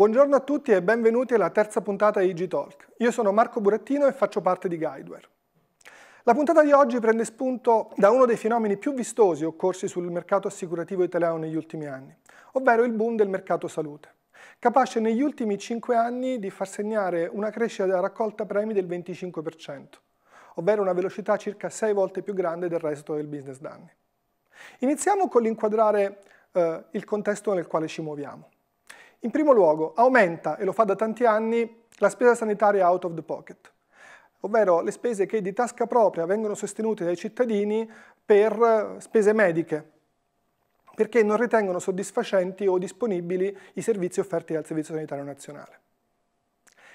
Buongiorno a tutti e benvenuti alla terza puntata di G-Talk. Io sono Marco Burattino e faccio parte di Guideware. La puntata di oggi prende spunto da uno dei fenomeni più vistosi occorsi sul mercato assicurativo italiano negli ultimi anni, ovvero il boom del mercato salute, capace negli ultimi cinque anni di far segnare una crescita della raccolta premi del 25%, ovvero una velocità circa sei volte più grande del resto del business danni. Iniziamo con l'inquadrare eh, il contesto nel quale ci muoviamo. In primo luogo aumenta, e lo fa da tanti anni, la spesa sanitaria out of the pocket, ovvero le spese che di tasca propria vengono sostenute dai cittadini per spese mediche, perché non ritengono soddisfacenti o disponibili i servizi offerti dal Servizio Sanitario Nazionale.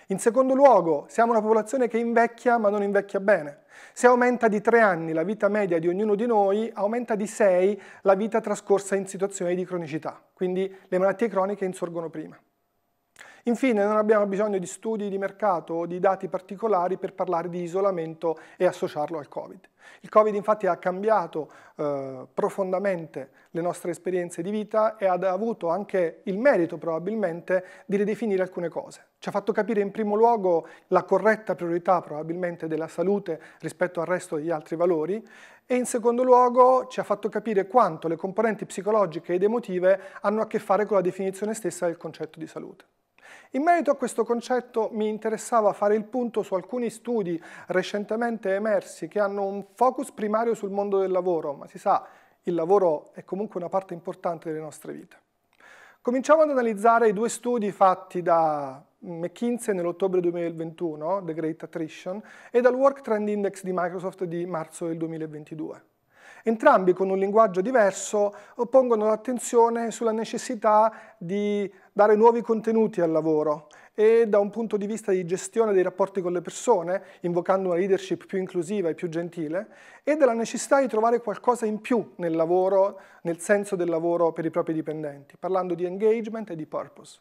In secondo luogo, siamo una popolazione che invecchia ma non invecchia bene. Se aumenta di 3 anni la vita media di ognuno di noi, aumenta di 6 la vita trascorsa in situazioni di cronicità, quindi le malattie croniche insorgono prima. Infine, non abbiamo bisogno di studi di mercato o di dati particolari per parlare di isolamento e associarlo al Covid. Il Covid infatti ha cambiato eh, profondamente le nostre esperienze di vita e ha avuto anche il merito probabilmente di ridefinire alcune cose. Ci ha fatto capire in primo luogo la corretta priorità probabilmente della salute rispetto al resto degli altri valori e in secondo luogo ci ha fatto capire quanto le componenti psicologiche ed emotive hanno a che fare con la definizione stessa del concetto di salute. In merito a questo concetto mi interessava fare il punto su alcuni studi recentemente emersi che hanno un focus primario sul mondo del lavoro, ma si sa, il lavoro è comunque una parte importante delle nostre vite. Cominciamo ad analizzare i due studi fatti da McKinsey nell'ottobre 2021, The Great Attrition, e dal Work Trend Index di Microsoft di marzo del 2022. Entrambi con un linguaggio diverso oppongono l'attenzione sulla necessità di dare nuovi contenuti al lavoro e da un punto di vista di gestione dei rapporti con le persone, invocando una leadership più inclusiva e più gentile, e della necessità di trovare qualcosa in più nel lavoro, nel senso del lavoro per i propri dipendenti, parlando di engagement e di purpose.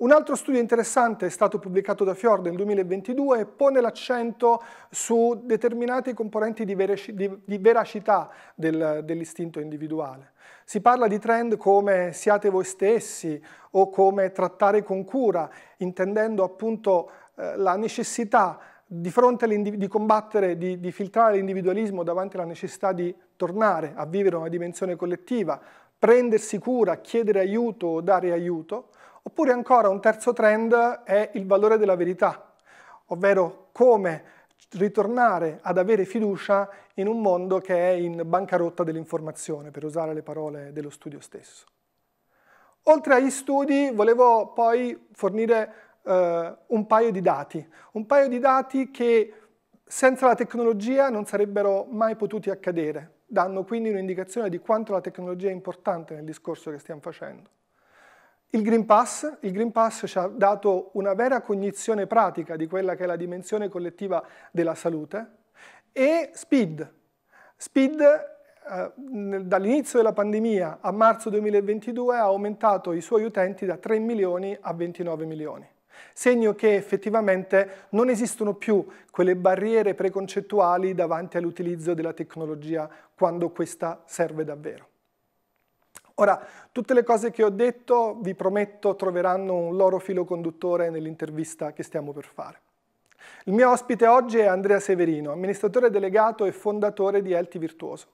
Un altro studio interessante è stato pubblicato da Fjord nel 2022 e pone l'accento su determinati componenti di, veraci di, di veracità del, dell'istinto individuale. Si parla di trend come siate voi stessi o come trattare con cura, intendendo appunto eh, la necessità di fronte di combattere, di, di filtrare l'individualismo davanti alla necessità di tornare a vivere una dimensione collettiva, prendersi cura, chiedere aiuto o dare aiuto, Oppure ancora un terzo trend è il valore della verità, ovvero come ritornare ad avere fiducia in un mondo che è in bancarotta dell'informazione, per usare le parole dello studio stesso. Oltre agli studi volevo poi fornire eh, un paio di dati, un paio di dati che senza la tecnologia non sarebbero mai potuti accadere, danno quindi un'indicazione di quanto la tecnologia è importante nel discorso che stiamo facendo. Il Green, Pass, il Green Pass, ci ha dato una vera cognizione pratica di quella che è la dimensione collettiva della salute e SPID. SPID eh, dall'inizio della pandemia a marzo 2022 ha aumentato i suoi utenti da 3 milioni a 29 milioni. Segno che effettivamente non esistono più quelle barriere preconcettuali davanti all'utilizzo della tecnologia quando questa serve davvero. Ora, tutte le cose che ho detto, vi prometto, troveranno un loro filo conduttore nell'intervista che stiamo per fare. Il mio ospite oggi è Andrea Severino, amministratore delegato e fondatore di Elti Virtuoso.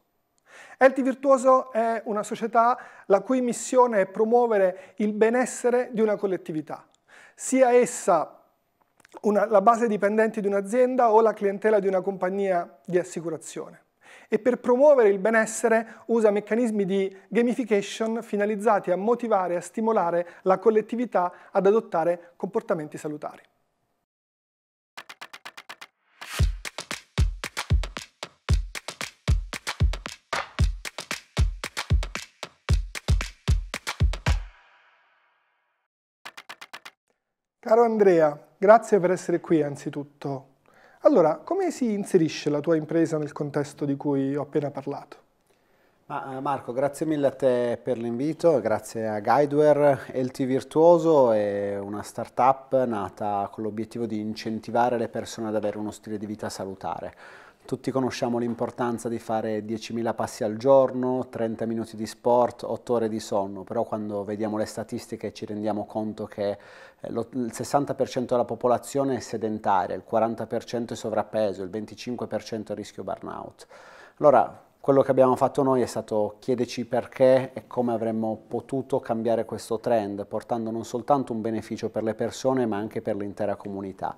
Elti Virtuoso è una società la cui missione è promuovere il benessere di una collettività, sia essa una, la base dipendenti di un'azienda o la clientela di una compagnia di assicurazione e per promuovere il benessere usa meccanismi di gamification finalizzati a motivare e a stimolare la collettività ad adottare comportamenti salutari. Caro Andrea, grazie per essere qui anzitutto. Allora, come si inserisce la tua impresa nel contesto di cui ho appena parlato? Ma, eh, Marco, grazie mille a te per l'invito, grazie a Guideware. LT Virtuoso è una startup nata con l'obiettivo di incentivare le persone ad avere uno stile di vita salutare. Tutti conosciamo l'importanza di fare 10.000 passi al giorno, 30 minuti di sport, 8 ore di sonno, però quando vediamo le statistiche ci rendiamo conto che eh, il 60% della popolazione è sedentaria, il 40% è sovrappeso, il 25% è a rischio burnout. Allora, quello che abbiamo fatto noi è stato chiederci perché e come avremmo potuto cambiare questo trend, portando non soltanto un beneficio per le persone ma anche per l'intera comunità.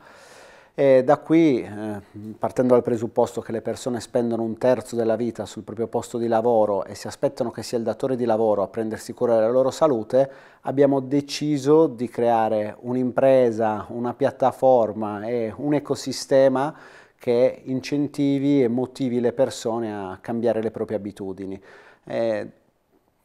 E da qui, eh, partendo dal presupposto che le persone spendono un terzo della vita sul proprio posto di lavoro e si aspettano che sia il datore di lavoro a prendersi cura della loro salute, abbiamo deciso di creare un'impresa, una piattaforma e un ecosistema che incentivi e motivi le persone a cambiare le proprie abitudini. Eh,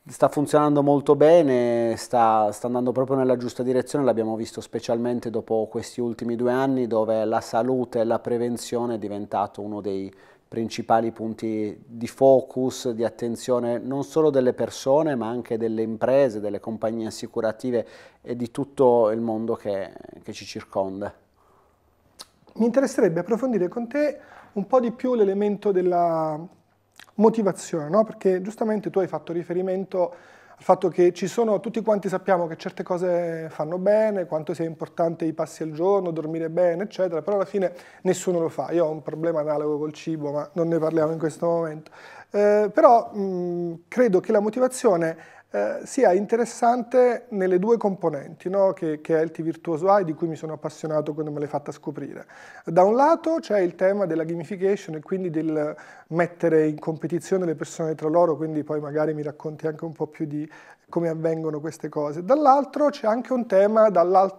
Sta funzionando molto bene, sta, sta andando proprio nella giusta direzione, l'abbiamo visto specialmente dopo questi ultimi due anni dove la salute e la prevenzione è diventato uno dei principali punti di focus, di attenzione non solo delle persone ma anche delle imprese, delle compagnie assicurative e di tutto il mondo che, che ci circonda. Mi interesserebbe approfondire con te un po' di più l'elemento della motivazione, no? perché giustamente tu hai fatto riferimento al fatto che ci sono, tutti quanti sappiamo che certe cose fanno bene, quanto sia importante i passi al giorno, dormire bene, eccetera, però alla fine nessuno lo fa. Io ho un problema analogo col cibo, ma non ne parliamo in questo momento. Eh, però mh, credo che la motivazione eh, sia interessante nelle due componenti, no? che, che, è il T-Virtuoso AI di cui mi sono appassionato quando me l'hai fatta scoprire. Da un lato c'è il tema della gamification e quindi del mettere in competizione le persone tra loro, quindi poi magari mi racconti anche un po' più di come avvengono queste cose. Dall'altro c'è anche un tema dal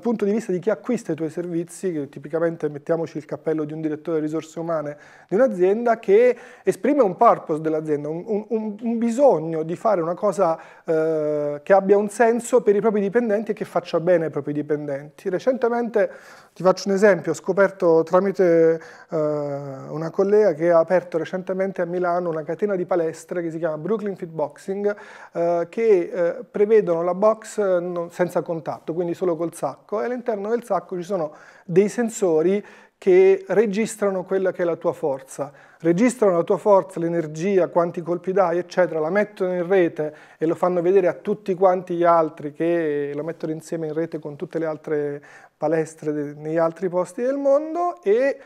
punto di vista di chi acquista i tuoi servizi, che tipicamente mettiamoci il cappello di un direttore di risorse umane di un'azienda, che esprime un purpose dell'azienda, un, un, un bisogno di fare una cosa qualcosa eh, che abbia un senso per i propri dipendenti e che faccia bene ai propri dipendenti. Recentemente ti faccio un esempio, ho scoperto tramite eh, una collega che ha aperto recentemente a Milano una catena di palestre che si chiama Brooklyn Fit Boxing, eh, che eh, prevedono la box eh, non, senza contatto, quindi solo col sacco, e all'interno del sacco ci sono dei sensori che registrano quella che è la tua forza, registrano la tua forza, l'energia, quanti colpi dai, eccetera, la mettono in rete e lo fanno vedere a tutti quanti gli altri che la mettono insieme in rete con tutte le altre palestre negli altri posti del mondo e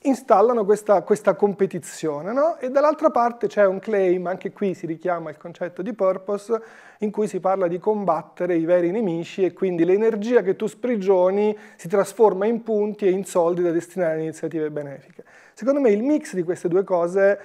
installano questa, questa competizione. No? E dall'altra parte c'è un claim, anche qui si richiama il concetto di purpose, in cui si parla di combattere i veri nemici e quindi l'energia che tu sprigioni si trasforma in punti e in soldi da destinare a iniziative benefiche. Secondo me il mix di queste due cose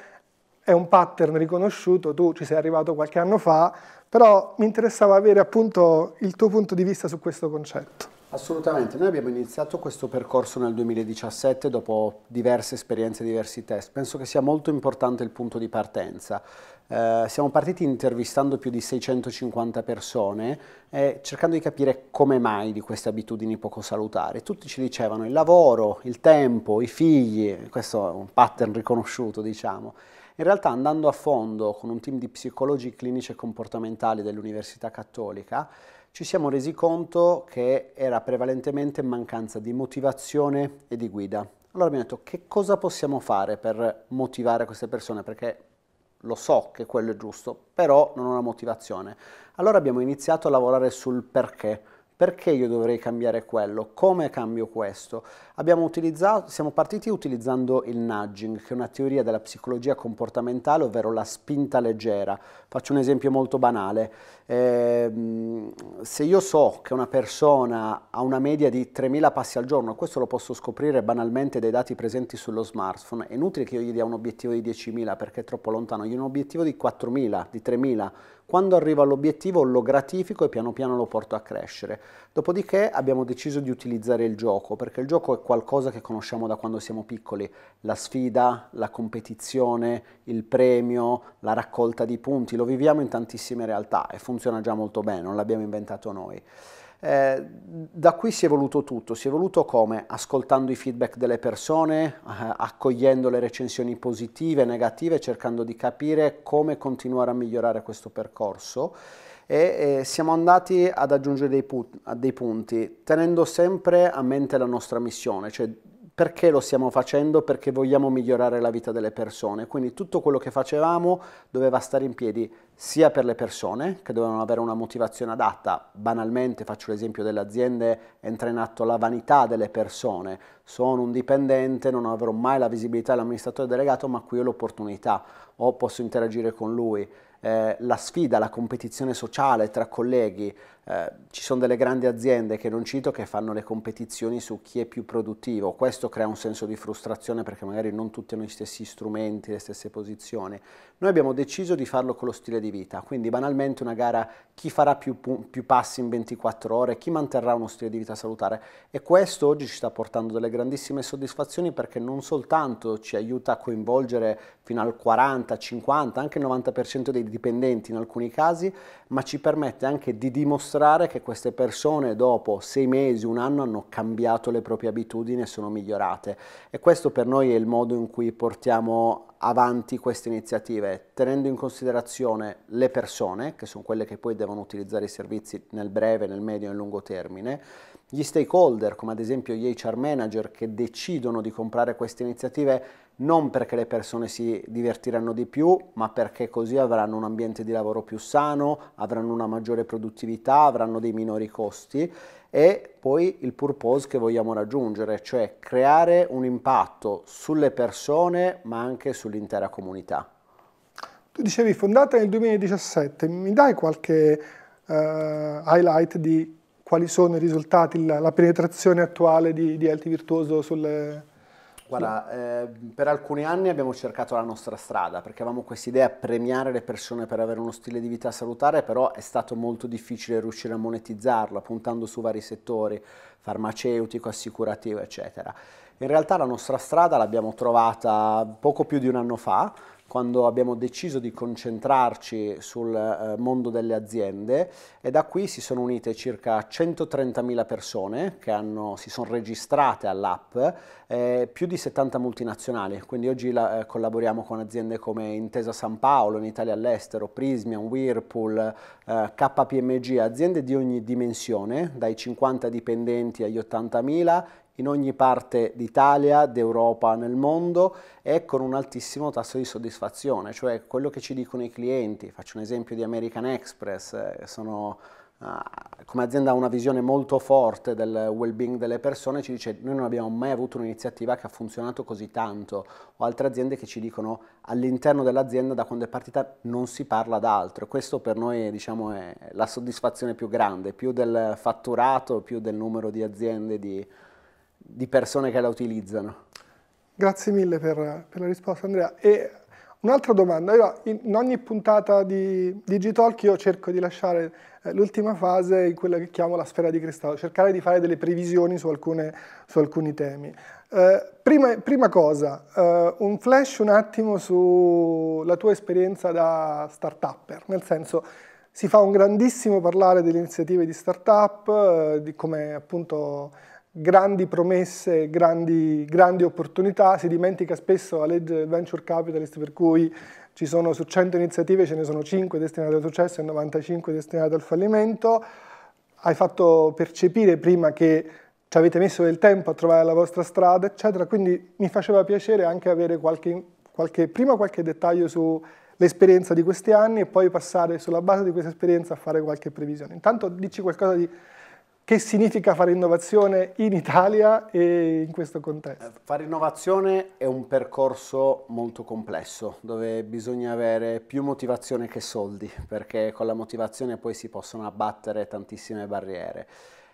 è un pattern riconosciuto, tu ci sei arrivato qualche anno fa, però mi interessava avere appunto il tuo punto di vista su questo concetto. Assolutamente, noi abbiamo iniziato questo percorso nel 2017 dopo diverse esperienze, diversi test. Penso che sia molto importante il punto di partenza. Eh, siamo partiti intervistando più di 650 persone e eh, cercando di capire come mai di queste abitudini poco salutari. Tutti ci dicevano il lavoro, il tempo, i figli, questo è un pattern riconosciuto diciamo. In realtà andando a fondo con un team di psicologi clinici e comportamentali dell'Università Cattolica ci siamo resi conto che era prevalentemente mancanza di motivazione e di guida. Allora abbiamo detto che cosa possiamo fare per motivare queste persone, perché lo so che quello è giusto, però non ho la motivazione. Allora abbiamo iniziato a lavorare sul perché. Perché io dovrei cambiare quello? Come cambio questo? Abbiamo utilizzato, siamo partiti utilizzando il nudging, che è una teoria della psicologia comportamentale, ovvero la spinta leggera. Faccio un esempio molto banale. Ehm, se io so che una persona ha una media di 3.000 passi al giorno, questo lo posso scoprire banalmente dai dati presenti sullo smartphone, è inutile che io gli dia un obiettivo di 10.000 perché è troppo lontano, gli do un obiettivo di 4.000, di 3.000, quando arrivo all'obiettivo lo gratifico e piano piano lo porto a crescere. Dopodiché abbiamo deciso di utilizzare il gioco, perché il gioco è qualcosa che conosciamo da quando siamo piccoli, la sfida, la competizione, il premio, la raccolta di punti, lo viviamo in tantissime realtà e funziona funziona già molto bene, non l'abbiamo inventato noi. Eh, da qui si è evoluto tutto, si è evoluto come? Ascoltando i feedback delle persone, eh, accogliendo le recensioni positive, e negative, cercando di capire come continuare a migliorare questo percorso e eh, siamo andati ad aggiungere dei, dei punti, tenendo sempre a mente la nostra missione, cioè perché lo stiamo facendo? Perché vogliamo migliorare la vita delle persone. Quindi tutto quello che facevamo doveva stare in piedi sia per le persone, che dovevano avere una motivazione adatta. Banalmente faccio l'esempio delle aziende, entra in atto la vanità delle persone. Sono un dipendente, non avrò mai la visibilità dell'amministratore delegato, ma qui ho l'opportunità o posso interagire con lui. Eh, la sfida, la competizione sociale tra colleghi, eh, ci sono delle grandi aziende che non cito che fanno le competizioni su chi è più produttivo, questo crea un senso di frustrazione perché magari non tutti hanno gli stessi strumenti, le stesse posizioni. Noi abbiamo deciso di farlo con lo stile di vita, quindi banalmente una gara chi farà più, più passi in 24 ore, chi manterrà uno stile di vita salutare e questo oggi ci sta portando delle grandissime soddisfazioni perché non soltanto ci aiuta a coinvolgere fino al 40, 50, anche il 90% dei dipendenti in alcuni casi, ma ci permette anche di dimostrare dimostrare che queste persone dopo sei mesi, un anno hanno cambiato le proprie abitudini e sono migliorate. E questo per noi è il modo in cui portiamo avanti queste iniziative, tenendo in considerazione le persone, che sono quelle che poi devono utilizzare i servizi nel breve, nel medio e nel lungo termine, gli stakeholder, come ad esempio gli HR manager, che decidono di comprare queste iniziative non perché le persone si divertiranno di più, ma perché così avranno un ambiente di lavoro più sano, avranno una maggiore produttività, avranno dei minori costi e poi il purpose che vogliamo raggiungere, cioè creare un impatto sulle persone ma anche sull'intera comunità. Tu dicevi fondata nel 2017, mi dai qualche uh, highlight di quali sono i risultati, la, la penetrazione attuale di, di Elti Virtuoso sulle... Guarda, eh, per alcuni anni abbiamo cercato la nostra strada perché avevamo questa idea di premiare le persone per avere uno stile di vita salutare, però è stato molto difficile riuscire a monetizzarla puntando su vari settori, farmaceutico, assicurativo, eccetera. In realtà la nostra strada l'abbiamo trovata poco più di un anno fa, quando abbiamo deciso di concentrarci sul eh, mondo delle aziende e da qui si sono unite circa 130.000 persone che hanno, si sono registrate all'app, eh, più di 70 multinazionali, quindi oggi la, eh, collaboriamo con aziende come Intesa San Paolo in Italia all'estero, Prismian, Whirlpool, eh, KPMG, aziende di ogni dimensione, dai 50 dipendenti agli 80.000 in ogni parte d'Italia, d'Europa, nel mondo e con un altissimo tasso di soddisfazione, cioè quello che ci dicono i clienti, faccio un esempio di American Express, eh, sono eh, come azienda ha una visione molto forte del well-being delle persone, ci dice noi non abbiamo mai avuto un'iniziativa che ha funzionato così tanto, o altre aziende che ci dicono all'interno dell'azienda da quando è partita non si parla d'altro, questo per noi diciamo, è la soddisfazione più grande, più del fatturato, più del numero di aziende, di, di persone che la utilizzano. Grazie mille per, per la risposta Andrea. E un'altra domanda, io in ogni puntata di Digitalk io cerco di lasciare eh, l'ultima fase in quella che chiamo la sfera di cristallo, cercare di fare delle previsioni su, alcune, su alcuni temi. Eh, prima, prima, cosa, eh, un flash un attimo sulla tua esperienza da start-upper, nel senso si fa un grandissimo parlare delle iniziative di start-up, eh, di come appunto grandi promesse, grandi, grandi, opportunità, si dimentica spesso la legge del venture capitalist per cui ci sono su 100 iniziative ce ne sono 5 destinate al successo e 95 destinate al fallimento. Hai fatto percepire prima che ci avete messo del tempo a trovare la vostra strada, eccetera, quindi mi faceva piacere anche avere qualche, qualche, prima qualche dettaglio sull'esperienza di questi anni e poi passare sulla base di questa esperienza a fare qualche previsione. Intanto dici qualcosa di che significa fare innovazione in Italia e in questo contesto? Eh, fare innovazione è un percorso molto complesso dove bisogna avere più motivazione che soldi perché con la motivazione poi si possono abbattere tantissime barriere.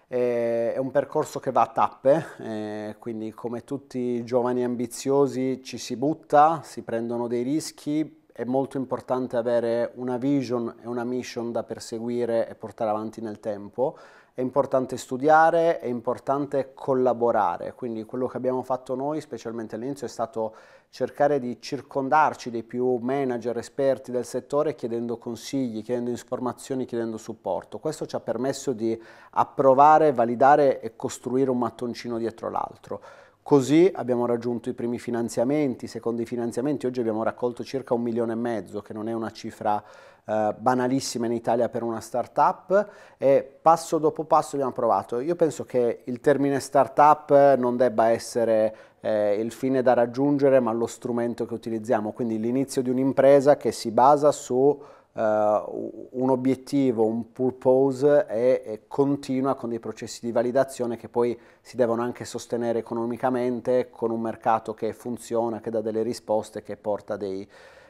Eh, è un percorso che va a tappe, eh, quindi come tutti i giovani ambiziosi ci si butta, si prendono dei rischi, è molto importante avere una vision e una mission da perseguire e portare avanti nel tempo è importante studiare, è importante collaborare, quindi quello che abbiamo fatto noi, specialmente all'inizio, è stato cercare di circondarci dei più manager, esperti del settore chiedendo consigli, chiedendo informazioni, chiedendo supporto. Questo ci ha permesso di approvare, validare e costruire un mattoncino dietro l'altro. Così abbiamo raggiunto i primi finanziamenti, i secondi finanziamenti, oggi abbiamo raccolto circa un milione e mezzo, che non è una cifra eh, banalissima in Italia per una start-up e passo dopo passo abbiamo provato. Io penso che il termine start-up non debba essere eh, il fine da raggiungere, ma lo strumento che utilizziamo, quindi l'inizio di un'impresa che si basa su eh, un obiettivo, un purpose e, e continua con dei processi di validazione che poi si devono anche sostenere economicamente con un mercato che funziona, che dà delle risposte, che porta dei,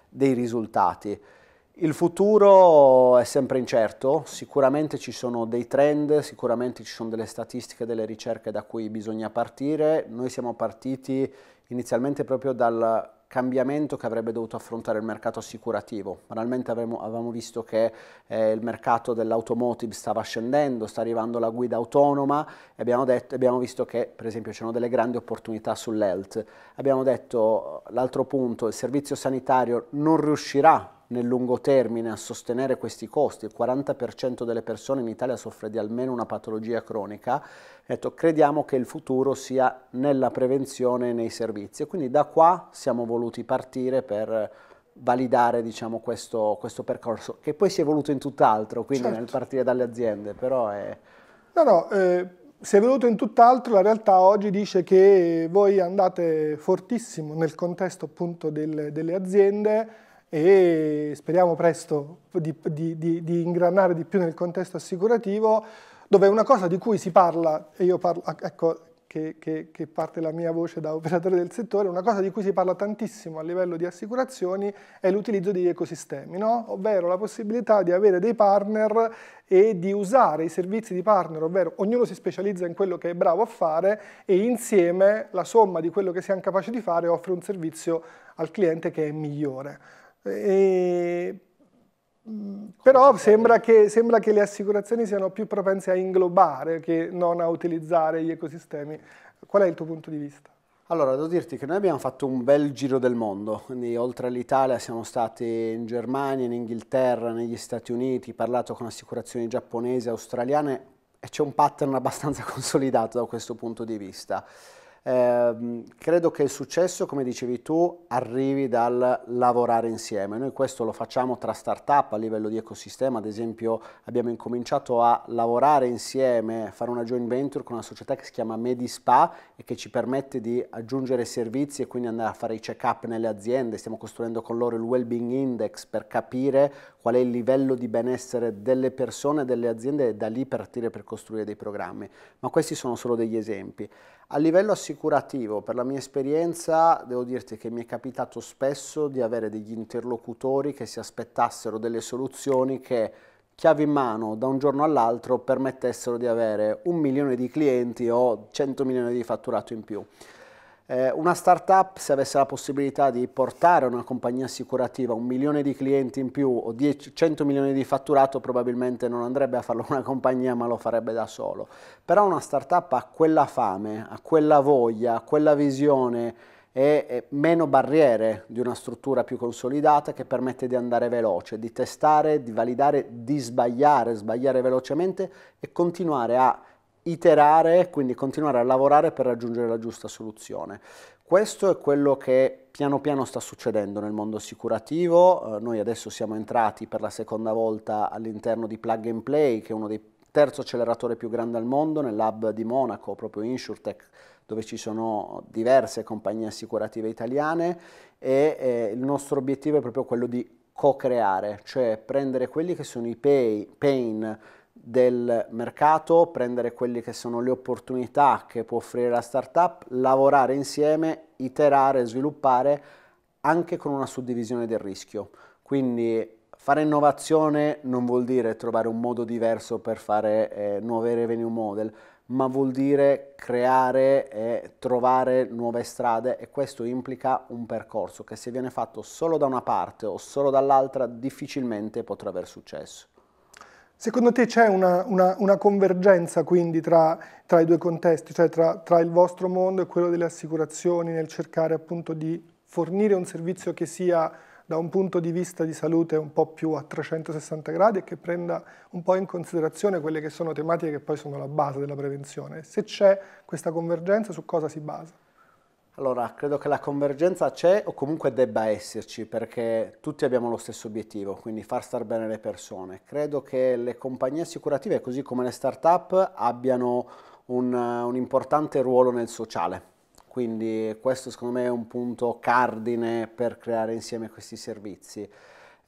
dei risultati. Il futuro è sempre incerto, sicuramente ci sono dei trend, sicuramente ci sono delle statistiche, delle ricerche da cui bisogna partire. Noi siamo partiti inizialmente proprio dal cambiamento che avrebbe dovuto affrontare il mercato assicurativo. Banalmente avremo, avevamo visto che eh, il mercato dell'automotive stava scendendo, sta arrivando la guida autonoma e abbiamo, detto, abbiamo visto che per esempio c'erano delle grandi opportunità sull'ELT. Abbiamo detto l'altro punto, il servizio sanitario non riuscirà nel lungo termine a sostenere questi costi, il 40% delle persone in Italia soffre di almeno una patologia cronica, detto, ecco, crediamo che il futuro sia nella prevenzione e nei servizi. E quindi da qua siamo voluti partire per validare diciamo, questo, questo, percorso, che poi si è voluto in tutt'altro, quindi certo. nel partire dalle aziende, però è... No, no, eh, si è evoluto in tutt'altro, la realtà oggi dice che voi andate fortissimo nel contesto appunto del, delle aziende, e speriamo presto di, di, di, di, ingranare di più nel contesto assicurativo, dove una cosa di cui si parla, e io parlo, ah, ecco, che, che, che, parte la mia voce da operatore del settore, una cosa di cui si parla tantissimo a livello di assicurazioni è l'utilizzo degli ecosistemi, no? ovvero la possibilità di avere dei partner e di usare i servizi di partner, ovvero ognuno si specializza in quello che è bravo a fare e insieme la somma di quello che siamo capaci di fare offre un servizio al cliente che è migliore. E, mm, però sembra che, sembra che, le assicurazioni siano più propense a inglobare che non a utilizzare gli ecosistemi. Qual è il tuo punto di vista? Allora, devo dirti che noi abbiamo fatto un bel giro del mondo, quindi oltre all'Italia siamo stati in Germania, in Inghilterra, negli Stati Uniti, parlato con assicurazioni giapponesi, australiane e c'è un pattern abbastanza consolidato da questo punto di vista. Ehm, credo che il successo, come dicevi tu, arrivi dal lavorare insieme. Noi questo lo facciamo tra start-up a livello di ecosistema, ad esempio abbiamo incominciato a lavorare insieme, fare una joint venture con una società che si chiama Medispa e che ci permette di aggiungere servizi e quindi andare a fare i check-up nelle aziende. Stiamo costruendo con loro il Wellbeing Index per capire qual è il livello di benessere delle persone, delle aziende e da lì partire per costruire dei programmi. Ma questi sono solo degli esempi. A livello assicurativo, per la mia esperienza, devo dirti che mi è capitato spesso di avere degli interlocutori che si aspettassero delle soluzioni che chiave in mano da un giorno all'altro permettessero di avere un milione di clienti o 100 milioni di fatturato in più. Eh, una startup, se avesse la possibilità di portare una compagnia assicurativa un milione di clienti in più o 100 milioni di fatturato, probabilmente non andrebbe a farlo una compagnia, ma lo farebbe da solo. Però una startup ha quella fame, ha quella voglia, ha quella visione e meno barriere di una struttura più consolidata che permette di andare veloce, di testare, di validare, di sbagliare, sbagliare velocemente e continuare a iterare, quindi continuare a lavorare per raggiungere la giusta soluzione. Questo è quello che piano piano sta succedendo nel mondo assicurativo, eh, noi adesso siamo entrati per la seconda volta all'interno di Plug and Play, che è uno dei terzo acceleratore più grande al mondo, nell'hub di Monaco, proprio InsurTech, dove ci sono diverse compagnie assicurative italiane e eh, il nostro obiettivo è proprio quello di co-creare, cioè prendere quelli che sono i pay, pain del mercato, prendere quelle che sono le opportunità che può offrire la startup, lavorare insieme, iterare, sviluppare anche con una suddivisione del rischio. Quindi fare innovazione non vuol dire trovare un modo diverso per fare eh, nuove revenue model, ma vuol dire creare e trovare nuove strade e questo implica un percorso che se viene fatto solo da una parte o solo dall'altra difficilmente potrà aver successo. Secondo te c'è una, una, una, convergenza quindi tra, tra, i due contesti, cioè tra, tra, il vostro mondo e quello delle assicurazioni nel cercare appunto di fornire un servizio che sia da un punto di vista di salute un po' più a 360 gradi e che prenda un po' in considerazione quelle che sono tematiche che poi sono la base della prevenzione. Se c'è questa convergenza su cosa si basa? Allora, credo che la convergenza c'è o comunque debba esserci perché tutti abbiamo lo stesso obiettivo, quindi far star bene le persone. Credo che le compagnie assicurative, così come le start-up, abbiano un, un importante ruolo nel sociale. Quindi questo secondo me è un punto cardine per creare insieme questi servizi.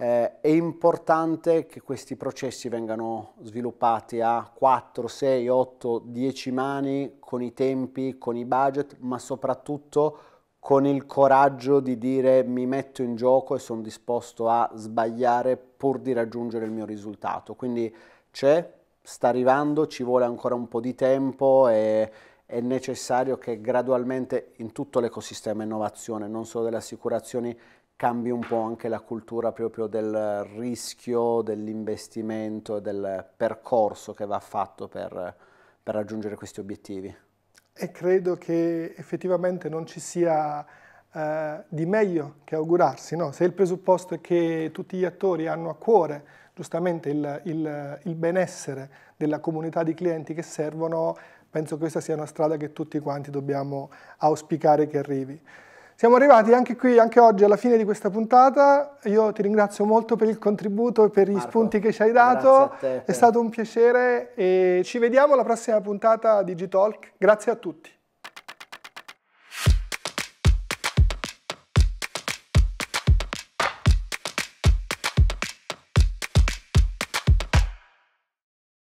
Eh, è importante che questi processi vengano sviluppati a 4, 6, 8, 10 mani con i tempi, con i budget, ma soprattutto con il coraggio di dire mi metto in gioco e sono disposto a sbagliare pur di raggiungere il mio risultato. Quindi c'è, sta arrivando, ci vuole ancora un po' di tempo e è necessario che gradualmente in tutto l'ecosistema innovazione, non solo delle assicurazioni, cambi un po' anche la cultura proprio del rischio, dell'investimento e del percorso che va fatto per, per raggiungere questi obiettivi. E credo che effettivamente non ci sia eh, di meglio che augurarsi. No? Se il presupposto è che tutti gli attori hanno a cuore giustamente il, il, il benessere della comunità di clienti che servono, penso che questa sia una strada che tutti quanti dobbiamo auspicare che arrivi. Siamo arrivati anche qui, anche oggi, alla fine di questa puntata. Io ti ringrazio molto per il contributo e per gli Marco, spunti che ci hai dato. Grazie a Te, È stato un piacere e ci vediamo alla prossima puntata di G-Talk. Grazie a tutti.